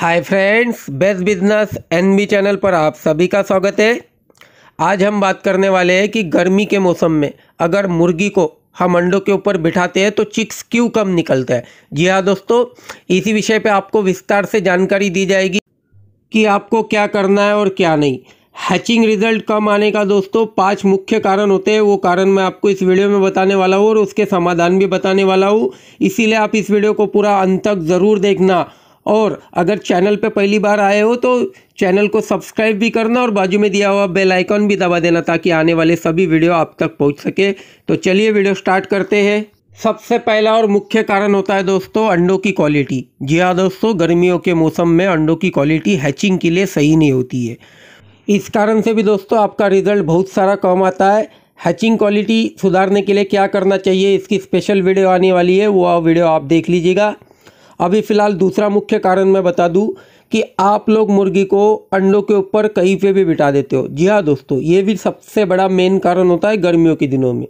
हाय friends best business NB channel पर आप सभी का स्वागत है आज हम बात करने वाले हैं कि गर्मी के मौसम में अगर मुर्गी को हम अंडों के ऊपर बिठाते हैं तो चिक्स क्यों कम निकलते हैं जी हाँ दोस्तों इसी विषय पे आपको विस्तार से जानकारी दी जाएगी कि आपको क्या करना है और क्या नहीं हैचिंग रिजल्ट कम आने का दोस्तों पांच मुख्य कारण होते हैं वो कारण मैं आपको इस वीडियो में बताने वाला हूँ और उसके समाधान भी बताने वाला हूँ इसीलिए आप इस वीडियो को पूरा अंत तक ज़रूर देखना और अगर चैनल पर पहली बार आए हो तो चैनल को सब्सक्राइब भी करना और बाजू में दिया हुआ बेल आइकन भी दबा देना ताकि आने वाले सभी वीडियो आप तक पहुंच सके तो चलिए वीडियो स्टार्ट करते हैं सबसे पहला और मुख्य कारण होता है दोस्तों अंडों की क्वालिटी जी हाँ दोस्तों गर्मियों के मौसम में अंडों की क्वालिटी हैचिंग के लिए सही नहीं होती है इस कारण से भी दोस्तों आपका रिजल्ट बहुत सारा कम आता है हैचिंग क्वालिटी सुधारने के लिए क्या करना चाहिए इसकी स्पेशल वीडियो आने वाली है वो वीडियो आप देख लीजिएगा अभी फ़िलहाल दूसरा मुख्य कारण मैं बता दूं कि आप लोग मुर्गी को अंडों के ऊपर कहीं पे भी बिठा देते हो जी हाँ दोस्तों ये भी सबसे बड़ा मेन कारण होता है गर्मियों के दिनों में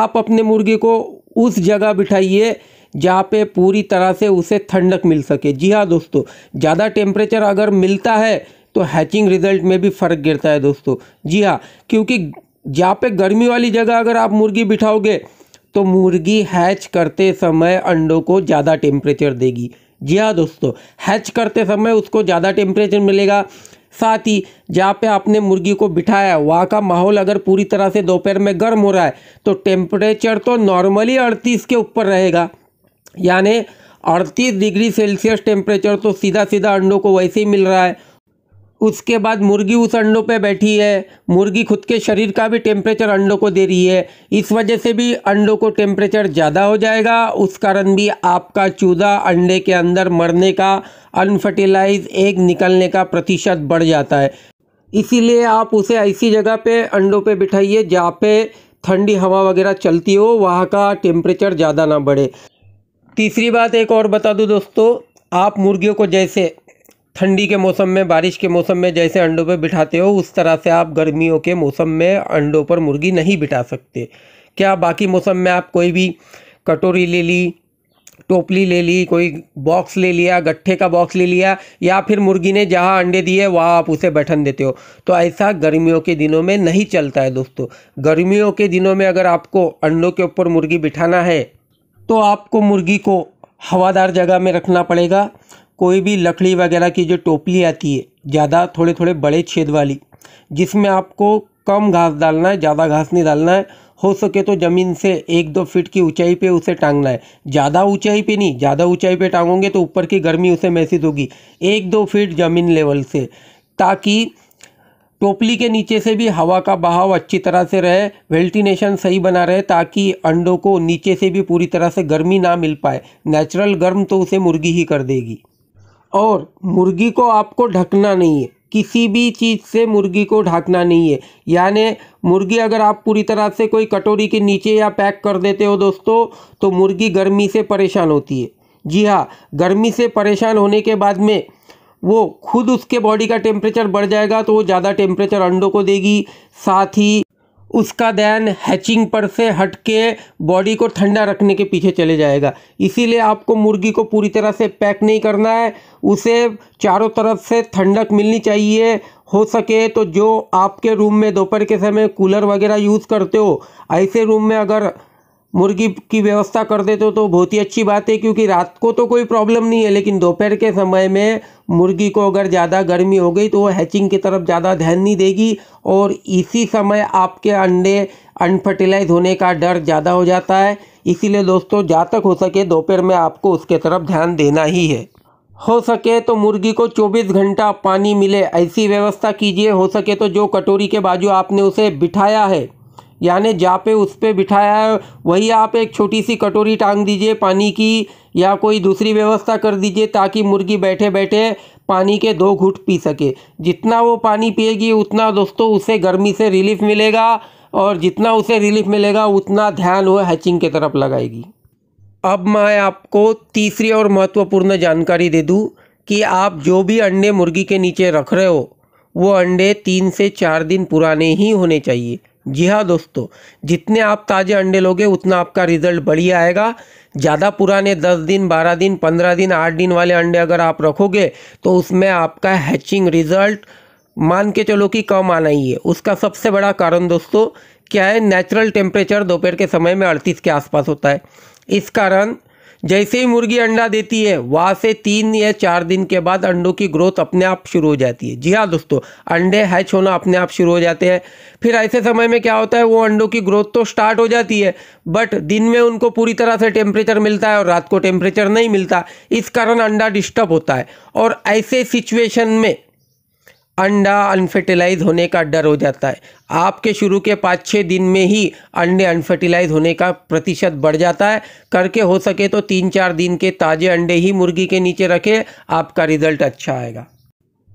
आप अपने मुर्गी को उस जगह बिठाइए जहाँ पे पूरी तरह से उसे ठंडक मिल सके जी हाँ दोस्तों ज़्यादा टेम्परेचर अगर मिलता है तो हैचिंग रिजल्ट में भी फ़र्क गिरता है दोस्तों जी हाँ क्योंकि जहाँ पे गर्मी वाली जगह अगर आप मुर्गी बिठाओगे तो मुर्गी हैच करते समय अंडों को ज़्यादा टेम्परेचर देगी जी हाँ दोस्तों हैच करते समय उसको ज़्यादा टेम्परेचर मिलेगा साथ ही जहाँ पे आपने मुर्गी को बिठाया है वहाँ का माहौल अगर पूरी तरह से दोपहर में गर्म हो रहा है तो टेम्परेचर तो नॉर्मली अड़तीस के ऊपर रहेगा यानी अड़तीस डिग्री सेल्सियस टेम्परेचर तो सीधा सीधा अंडों को वैसे ही मिल रहा है उसके बाद मुर्गी उस अंडों पे बैठी है मुर्गी खुद के शरीर का भी टेम्परेचर अंडों को दे रही है इस वजह से भी अंडों को टेम्परेचर ज़्यादा हो जाएगा उस कारण भी आपका चूजा अंडे के अंदर मरने का अनफर्टिलाइज एग निकलने का प्रतिशत बढ़ जाता है इसीलिए आप उसे ऐसी जगह पे अंडों पे बिठाइए जहाँ पे ठंडी हवा वगैरह चलती हो वहाँ का टेम्परेचर ज़्यादा ना बढ़े तीसरी बात एक और बता दूँ दोस्तों आप मुर्गियों को जैसे ठंडी के मौसम में बारिश के मौसम में जैसे अंडों पर बिठाते हो उस तरह से आप गर्मियों के मौसम में अंडों पर मुर्गी नहीं बिठा सकते क्या बाकी मौसम में आप कोई भी कटोरी ले ली टोपली ले ली कोई बॉक्स ले लिया गट्ठे का बॉक्स ले लिया या फिर मुर्गी ने जहाँ अंडे दिए वहाँ आप उसे बैठन देते हो तो ऐसा गर्मियों के दिनों में नहीं चलता है दोस्तों गर्मियों के दिनों में अगर आपको अंडों के ऊपर मुर्गी बिठाना है तो आपको मुर्गी को हवादार जगह में रखना पड़ेगा कोई भी लकड़ी वगैरह की जो टोपली आती है ज़्यादा थोड़े थोड़े बड़े छेद वाली जिसमें आपको कम घास डालना है ज़्यादा घास नहीं डालना है हो सके तो ज़मीन से एक दो फीट की ऊंचाई पे उसे टांगना है ज़्यादा ऊंचाई पे नहीं ज़्यादा ऊंचाई पे टांगोगे तो ऊपर की गर्मी उसे महसूस होगी एक दो फीट ज़मीन लेवल से ताकि टोपली के नीचे से भी हवा का बहाव अच्छी तरह से रहे वेंटिलेशन सही बना रहे ताकि अंडों को नीचे से भी पूरी तरह से गर्मी ना मिल पाए नेचुरल गर्म तो उसे मुर्गी ही कर देगी और मुर्गी को आपको ढकना नहीं है किसी भी चीज़ से मुर्गी को ढकना नहीं है यानी मुर्गी अगर आप पूरी तरह से कोई कटोरी के नीचे या पैक कर देते हो दोस्तों तो मुर्गी गर्मी से परेशान होती है जी हाँ गर्मी से परेशान होने के बाद में वो खुद उसके बॉडी का टेम्परेचर बढ़ जाएगा तो वो ज़्यादा टेम्परेचर अंडों को देगी साथ ही उसका ध्यान हैचिंग पर से हट के बॉडी को ठंडा रखने के पीछे चले जाएगा इसीलिए आपको मुर्गी को पूरी तरह से पैक नहीं करना है उसे चारों तरफ से ठंडक मिलनी चाहिए हो सके तो जो आपके रूम में दोपहर के समय कूलर वगैरह यूज़ करते हो ऐसे रूम में अगर मुर्गी की व्यवस्था कर देते हो तो बहुत ही अच्छी बात है क्योंकि रात को तो कोई प्रॉब्लम नहीं है लेकिन दोपहर के समय में मुर्गी को अगर ज़्यादा गर्मी हो गई तो वो हैचिंग की तरफ ज़्यादा ध्यान नहीं देगी और इसी समय आपके अंडे अनफर्टिलाइज होने का डर ज़्यादा हो जाता है इसीलिए दोस्तों जहाँ तक हो सके दोपहर में आपको उसके तरफ ध्यान देना ही है हो सके तो मुर्गी को 24 घंटा पानी मिले ऐसी व्यवस्था कीजिए हो सके तो जो कटोरी के बाजू आपने उसे बिठाया है यानी जा पे उस पर बिठाया है वही आप एक छोटी सी कटोरी टांग दीजिए पानी की या कोई दूसरी व्यवस्था कर दीजिए ताकि मुर्गी बैठे बैठे पानी के दो घुट पी सके जितना वो पानी पिएगी उतना दोस्तों उसे गर्मी से रिलीफ मिलेगा और जितना उसे रिलीफ मिलेगा उतना ध्यान वह हैचिंग की तरफ लगाएगी अब मैं आपको तीसरी और महत्वपूर्ण जानकारी दे दूँ कि आप जो भी अंडे मुर्गी के नीचे रख रहे हो वो अंडे तीन से चार दिन पुराने ही होने चाहिए जी हाँ दोस्तों जितने आप ताज़े अंडे लोगे उतना आपका रिजल्ट बढ़िया आएगा ज़्यादा पुराने दस दिन बारह दिन पंद्रह दिन आठ दिन वाले अंडे अगर आप रखोगे तो उसमें आपका हैचिंग रिजल्ट मान के चलो कि कम आना ही है उसका सबसे बड़ा कारण दोस्तों क्या है नेचुरल टेम्परेचर दोपहर के समय में अड़तीस के आसपास होता है इस कारण जैसे ही मुर्गी अंडा देती है वहाँ से तीन या चार दिन के बाद अंडों की ग्रोथ अपने आप शुरू हो जाती है जी हाँ दोस्तों अंडे हैच होना अपने आप शुरू हो जाते हैं फिर ऐसे समय में क्या होता है वो अंडों की ग्रोथ तो स्टार्ट हो जाती है बट दिन में उनको पूरी तरह से टेम्परेचर मिलता है और रात को टेम्परेचर नहीं मिलता इस कारण अंडा डिस्टर्ब होता है और ऐसे सिचुएशन में अंडा अनफर्टिलाइज होने का डर हो जाता है आपके शुरू के पाँच छः दिन में ही अंडे अनफर्टिलाइज होने का प्रतिशत बढ़ जाता है करके हो सके तो तीन चार दिन के ताज़े अंडे ही मुर्गी के नीचे रखें आपका रिजल्ट अच्छा आएगा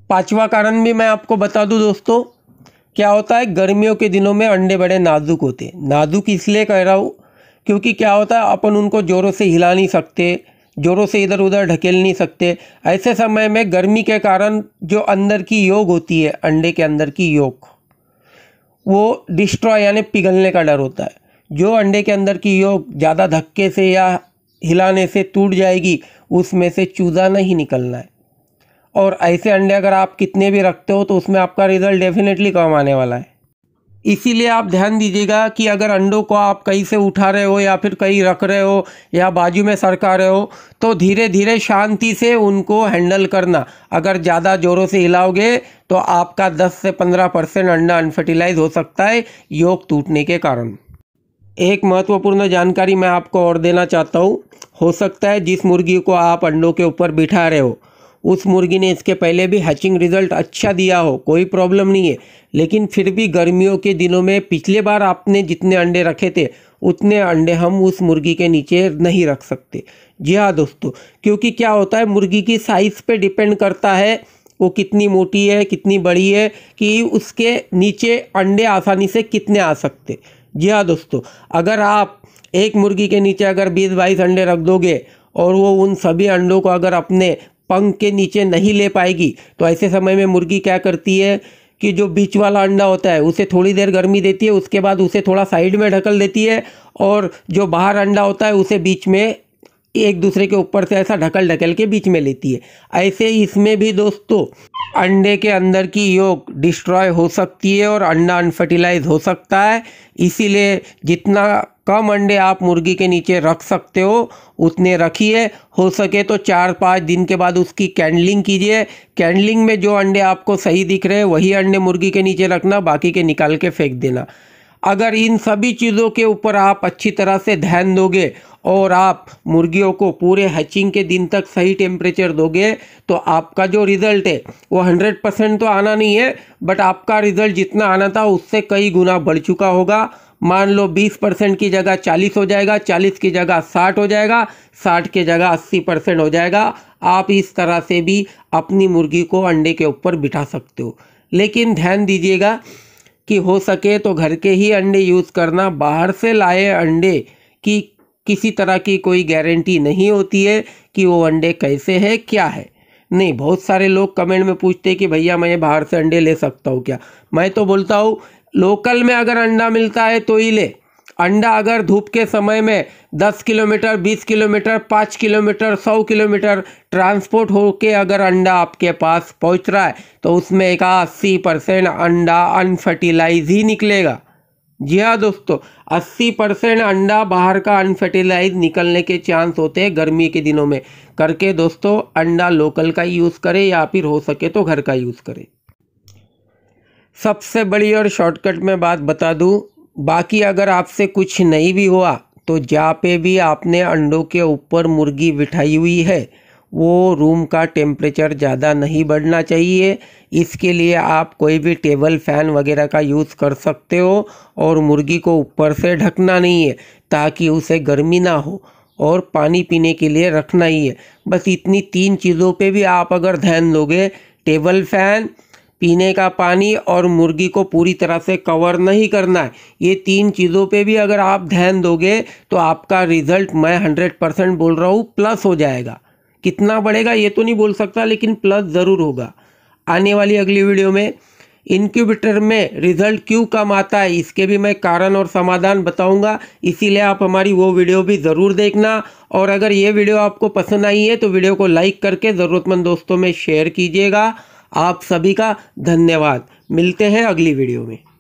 पांचवा कारण भी मैं आपको बता दूं दोस्तों क्या होता है गर्मियों के दिनों में अंडे बड़े नाजुक होते हैं नाजुक इसलिए कह रहा हूँ क्योंकि क्या होता है अपन उनको ज़ोरों से हिला नहीं सकते ज़ोरों से इधर उधर ढकेल नहीं सकते ऐसे समय में गर्मी के कारण जो अंदर की योग होती है अंडे के अंदर की योग वो डिस्ट्रॉय यानी पिघलने का डर होता है जो अंडे के अंदर की योग ज़्यादा धक्के से या हिलाने से टूट जाएगी उसमें से चूजा नहीं निकलना है और ऐसे अंडे अगर आप कितने भी रखते हो तो उसमें आपका रिज़ल्ट डेफिनेटली कम आने वाला है इसीलिए आप ध्यान दीजिएगा कि अगर अंडों को आप कहीं से उठा रहे हो या फिर कहीं रख रहे हो या बाजू में सरका रहे हो तो धीरे धीरे शांति से उनको हैंडल करना अगर ज़्यादा ज़ोरों से हिलाओगे तो आपका 10 से 15 परसेंट अंडा अनफर्टिलाइज हो सकता है योग टूटने के कारण एक महत्वपूर्ण जानकारी मैं आपको और देना चाहता हूँ हो सकता है जिस मुर्गी को आप अंडों के ऊपर बिठा रहे हो उस मुर्गी ने इसके पहले भी हैचिंग रिजल्ट अच्छा दिया हो कोई प्रॉब्लम नहीं है लेकिन फिर भी गर्मियों के दिनों में पिछले बार आपने जितने अंडे रखे थे उतने अंडे हम उस मुर्गी के नीचे नहीं रख सकते जी हाँ दोस्तों क्योंकि क्या होता है मुर्गी की साइज़ पे डिपेंड करता है वो कितनी मोटी है कितनी बड़ी है कि उसके नीचे अंडे आसानी से कितने आ सकते जी हाँ दोस्तों अगर आप एक मुर्गी के नीचे अगर बीस बाईस अंडे रख दोगे और वो उन सभी अंडों को अगर अपने पंख के नीचे नहीं ले पाएगी तो ऐसे समय में मुर्गी क्या करती है कि जो बीच वाला अंडा होता है उसे थोड़ी देर गर्मी देती है उसके बाद उसे थोड़ा साइड में ढकल देती है और जो बाहर अंडा होता है उसे बीच में एक दूसरे के ऊपर से ऐसा ढकल ढकल के बीच में लेती है ऐसे इसमें भी दोस्तों अंडे के अंदर की योग डिस्ट्रॉय हो सकती है और अंडा अनफर्टिलाइज हो सकता है इसीलिए जितना कम अंडे आप मुर्गी के नीचे रख सकते हो उतने रखिए हो सके तो चार पाँच दिन के बाद उसकी कैंडलिंग कीजिए कैंडलिंग में जो अंडे आपको सही दिख रहे हैं वही अंडे मुर्गी के नीचे रखना बाकी के निकाल के फेंक देना अगर इन सभी चीज़ों के ऊपर आप अच्छी तरह से ध्यान दोगे और आप मुर्गियों को पूरे हचिंग के दिन तक सही टेम्परेचर दोगे तो आपका जो रिज़ल्ट है वो हंड्रेड परसेंट तो आना नहीं है बट आपका रिज़ल्ट जितना आना था उससे कई गुना बढ़ चुका होगा मान लो बीस परसेंट की जगह चालीस हो जाएगा चालीस की जगह साठ हो जाएगा साठ की जगह अस्सी परसेंट हो जाएगा आप इस तरह से भी अपनी मुर्गी को अंडे के ऊपर बिठा सकते हो लेकिन ध्यान दीजिएगा कि हो सके तो घर के ही अंडे यूज़ करना बाहर से लाए अंडे की किसी तरह की कोई गारंटी नहीं होती है कि वो अंडे कैसे हैं क्या है नहीं बहुत सारे लोग कमेंट में पूछते हैं कि भैया मैं बाहर से अंडे ले सकता हूँ क्या मैं तो बोलता हूँ लोकल में अगर अंडा मिलता है तो ही ले अंडा अगर धूप के समय में 10 kilometre 20 kilometre 5 kilometre 100 kilometre transport होके अगर अंडा आपके पास पहुंच रहा है तो उसमें एक अस्सी परसेंट अंडा अनफर्टिलाइज ही निकलेगा जी हाँ दोस्तों 80 परसेंट अंडा बाहर का अनफर्टिलाइज निकलने के चांस होते हैं गर्मी के दिनों में करके दोस्तों अंडा लोकल का यूज़ करें या फिर हो सके तो घर का यूज़ करें सबसे बड़ी और शॉर्टकट में बात बता दूं बाकी अगर आपसे कुछ नहीं भी हुआ तो जहाँ पे भी आपने अंडों के ऊपर मुर्गी बिठाई हुई है वो रूम का टेम्परेचर ज़्यादा नहीं बढ़ना चाहिए इसके लिए आप कोई भी टेबल फ़ैन वगैरह का यूज़ कर सकते हो और मुर्गी को ऊपर से ढकना नहीं है ताकि उसे गर्मी ना हो और पानी पीने के लिए रखना ही है बस इतनी तीन चीज़ों पे भी आप अगर ध्यान दोगे टेबल फ़ैन पीने का पानी और मुर्गी को पूरी तरह से कवर नहीं करना है ये तीन चीज़ों पे भी अगर आप ध्यान दोगे तो आपका रिजल्ट मैं हंड्रेड परसेंट बोल रहा हूँ प्लस हो जाएगा कितना बढ़ेगा ये तो नहीं बोल सकता लेकिन प्लस ज़रूर होगा आने वाली अगली वीडियो में इनक्यूबेटर में रिजल्ट क्यों कम आता है इसके भी मैं कारण और समाधान बताऊंगा इसीलिए आप हमारी वो वीडियो भी ज़रूर देखना और अगर ये वीडियो आपको पसंद आई है तो वीडियो को लाइक करके ज़रूरतमंद दोस्तों में शेयर कीजिएगा आप सभी का धन्यवाद मिलते हैं अगली वीडियो में